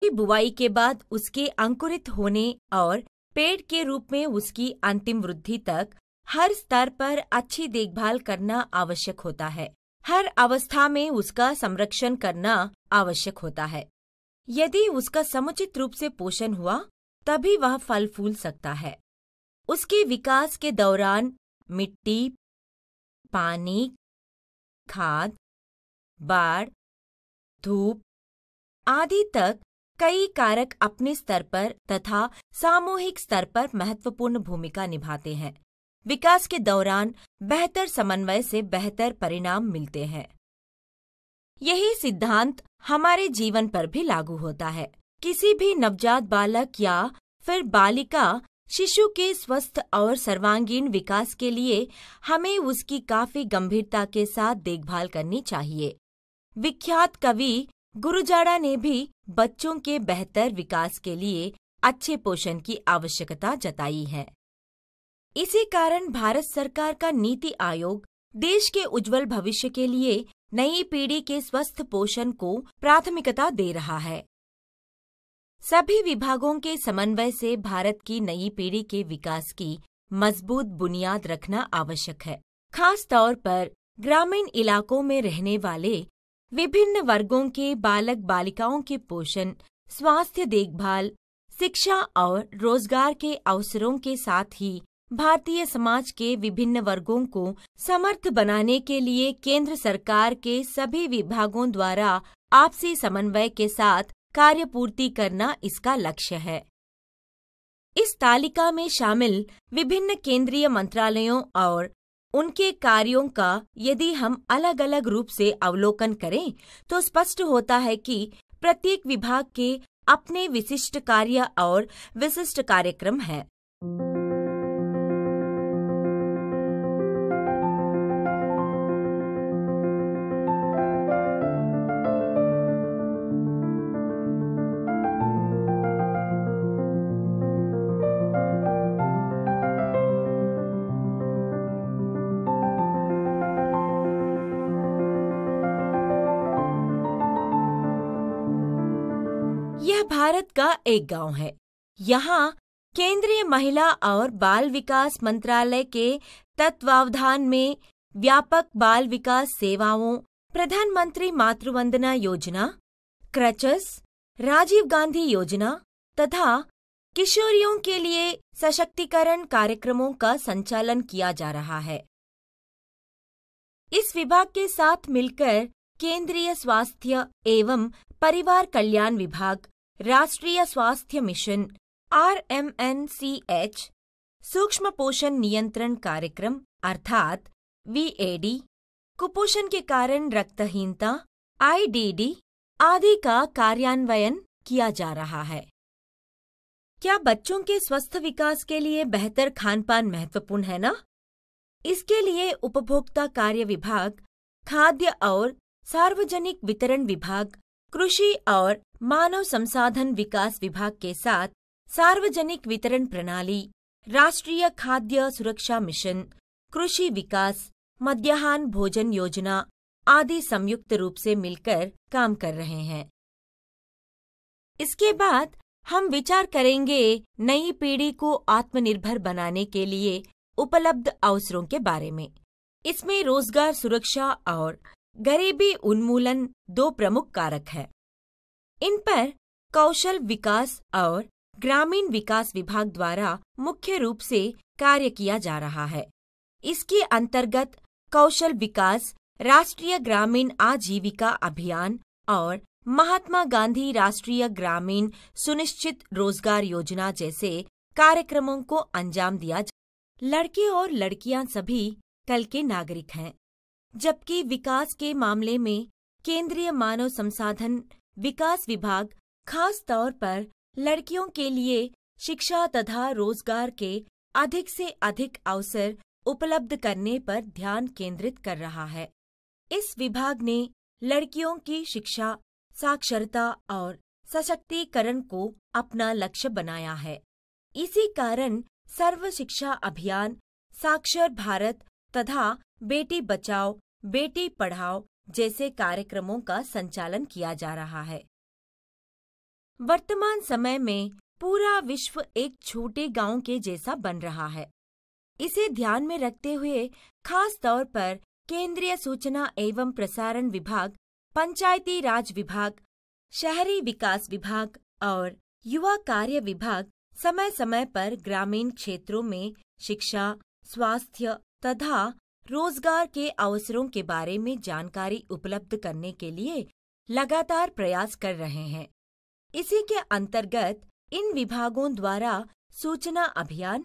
की बुवाई के बाद उसके अंकुरित होने और पेड़ के रूप में उसकी अंतिम वृद्धि तक हर स्तर पर अच्छी देखभाल करना आवश्यक होता है हर अवस्था में उसका संरक्षण करना आवश्यक होता है यदि उसका समुचित रूप से पोषण हुआ तभी वह फल फूल सकता है उसके विकास के दौरान मिट्टी पानी खाद बाढ़ धूप आदि तक कई कारक अपने स्तर पर तथा सामूहिक स्तर पर महत्वपूर्ण भूमिका निभाते हैं विकास के दौरान बेहतर समन्वय से बेहतर परिणाम मिलते हैं यही सिद्धांत हमारे जीवन पर भी लागू होता है किसी भी नवजात बालक या फिर बालिका शिशु के स्वस्थ और सर्वांगीण विकास के लिए हमें उसकी काफी गंभीरता के साथ देखभाल करनी चाहिए विख्यात कवि गुरुजाड़ा ने भी बच्चों के बेहतर विकास के लिए अच्छे पोषण की आवश्यकता जताई है इसी कारण भारत सरकार का नीति आयोग देश के उज्जवल भविष्य के लिए नई पीढ़ी के स्वस्थ पोषण को प्राथमिकता दे रहा है सभी विभागों के समन्वय से भारत की नई पीढ़ी के विकास की मजबूत बुनियाद रखना आवश्यक है खास तौर पर ग्रामीण इलाकों में रहने वाले विभिन्न वर्गों के बालक बालिकाओं के पोषण स्वास्थ्य देखभाल शिक्षा और रोजगार के अवसरों के साथ ही भारतीय समाज के विभिन्न वर्गों को समर्थ बनाने के लिए केंद्र सरकार के सभी विभागों द्वारा आपसी समन्वय के साथ कार्यपूर्ति करना इसका लक्ष्य है इस तालिका में शामिल विभिन्न केंद्रीय मंत्रालयों और उनके कार्यों का यदि हम अलग अलग रूप से अवलोकन करें तो स्पष्ट होता है कि प्रत्येक विभाग के अपने विशिष्ट कार्य और विशिष्ट कार्यक्रम हैं यह भारत का एक गांव है यहाँ केंद्रीय महिला और बाल विकास मंत्रालय के तत्वावधान में व्यापक बाल विकास सेवाओं प्रधानमंत्री मातृवंदना योजना क्रचस राजीव गांधी योजना तथा किशोरियों के लिए सशक्तिकरण कार्यक्रमों का संचालन किया जा रहा है इस विभाग के साथ मिलकर केंद्रीय स्वास्थ्य एवं परिवार कल्याण विभाग राष्ट्रीय स्वास्थ्य mission R M N C H सूक्ष्म पोषण नियंत्रण कार्यक्रम अर्थात वीएडी कुपोषण के कारण रक्तहीनता आईडीडी आदि का कार्यान्वयन किया जा रहा है क्या बच्चों के स्वस्थ विकास के लिए बेहतर खानपान महत्वपूर्ण है ना? इसके लिए उपभोक्ता कार्य विभाग खाद्य और सार्वजनिक वितरण विभाग कृषि और मानव संसाधन विकास विभाग के साथ सार्वजनिक वितरण प्रणाली राष्ट्रीय खाद्य सुरक्षा मिशन कृषि विकास मध्याहन भोजन योजना आदि संयुक्त रूप से मिलकर काम कर रहे हैं इसके बाद हम विचार करेंगे नई पीढ़ी को आत्मनिर्भर बनाने के लिए उपलब्ध अवसरों के बारे में इसमें रोजगार सुरक्षा और गरीबी उन्मूलन दो प्रमुख कारक है इन पर कौशल विकास और ग्रामीण विकास विभाग द्वारा मुख्य रूप से कार्य किया जा रहा है इसके अंतर्गत कौशल विकास राष्ट्रीय ग्रामीण आजीविका अभियान और महात्मा गांधी राष्ट्रीय ग्रामीण सुनिश्चित रोजगार योजना जैसे कार्यक्रमों को अंजाम दिया जा लड़के और लड़कियां सभी कल के नागरिक हैं जबकि विकास के मामले में केंद्रीय मानव संसाधन विकास विभाग खास तौर पर लड़कियों के लिए शिक्षा तथा रोजगार के अधिक से अधिक अवसर उपलब्ध करने पर ध्यान केंद्रित कर रहा है इस विभाग ने लड़कियों की शिक्षा साक्षरता और सशक्तिकरण को अपना लक्ष्य बनाया है इसी कारण सर्व शिक्षा अभियान साक्षर भारत तथा बेटी बचाओ बेटी पढ़ाओ जैसे कार्यक्रमों का संचालन किया जा रहा है वर्तमान समय में पूरा विश्व एक छोटे गांव के जैसा बन रहा है इसे ध्यान में रखते हुए खास तौर पर केंद्रीय सूचना एवं प्रसारण विभाग पंचायती राज विभाग शहरी विकास विभाग और युवा कार्य विभाग समय समय पर ग्रामीण क्षेत्रों में शिक्षा स्वास्थ्य तथा रोजगार के अवसरों के बारे में जानकारी उपलब्ध करने के लिए लगातार प्रयास कर रहे हैं इसी के अंतर्गत इन विभागों द्वारा सूचना अभियान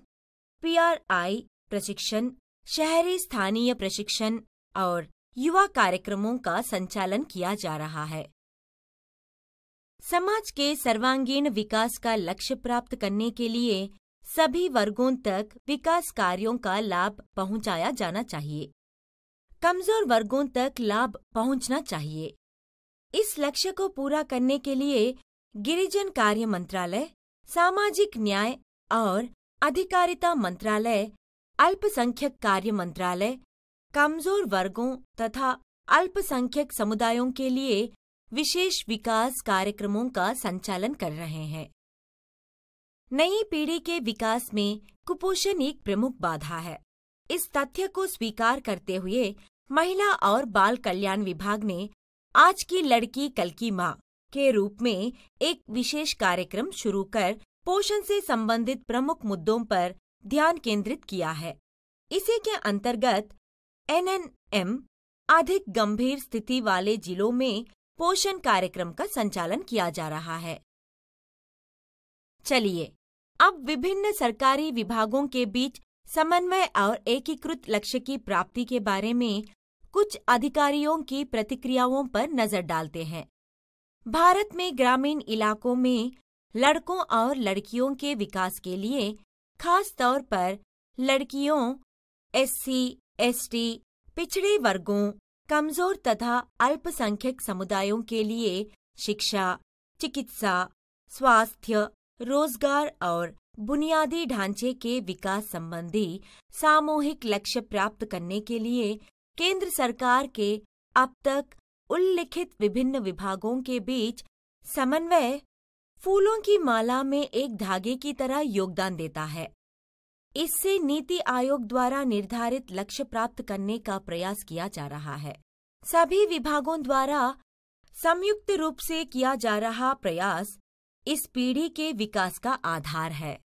पीआरआई प्रशिक्षण शहरी स्थानीय प्रशिक्षण और युवा कार्यक्रमों का संचालन किया जा रहा है समाज के सर्वांगीण विकास का लक्ष्य प्राप्त करने के लिए सभी वर्गों तक विकास कार्यों का लाभ पहुंचाया जाना चाहिए कमजोर वर्गों तक लाभ पहुंचना चाहिए इस लक्ष्य को पूरा करने के लिए गिरिजन कार्य मंत्रालय सामाजिक न्याय और अधिकारिता मंत्रालय अल्पसंख्यक कार्य मंत्रालय कमजोर वर्गों तथा अल्पसंख्यक समुदायों के लिए विशेष विकास कार्यक्रमों का संचालन कर रहे हैं नई पीढ़ी के विकास में कुपोषण एक प्रमुख बाधा है इस तथ्य को स्वीकार करते हुए महिला और बाल कल्याण विभाग ने आज की लड़की कल की माँ के रूप में एक विशेष कार्यक्रम शुरू कर पोषण से संबंधित प्रमुख मुद्दों पर ध्यान केंद्रित किया है इसी के अंतर्गत एनएनएम अधिक गंभीर स्थिति वाले जिलों में पोषण कार्यक्रम का संचालन किया जा रहा है चलिए अब विभिन्न सरकारी विभागों के बीच समन्वय और एकीकृत लक्ष्य की प्राप्ति के बारे में कुछ अधिकारियों की प्रतिक्रियाओं पर नजर डालते हैं भारत में ग्रामीण इलाकों में लड़कों और लड़कियों के विकास के लिए खास तौर पर लड़कियों एससी, एसटी, पिछड़े वर्गों कमजोर तथा अल्पसंख्यक समुदायों के लिए शिक्षा चिकित्सा स्वास्थ्य रोजगार और बुनियादी ढांचे के विकास संबंधी सामूहिक लक्ष्य प्राप्त करने के लिए केंद्र सरकार के अब तक उल्लिखित विभिन्न विभागों के बीच समन्वय फूलों की माला में एक धागे की तरह योगदान देता है इससे नीति आयोग द्वारा निर्धारित लक्ष्य प्राप्त करने का प्रयास किया जा रहा है सभी विभागों द्वारा संयुक्त रूप से किया जा रहा प्रयास इस पीढ़ी के विकास का आधार है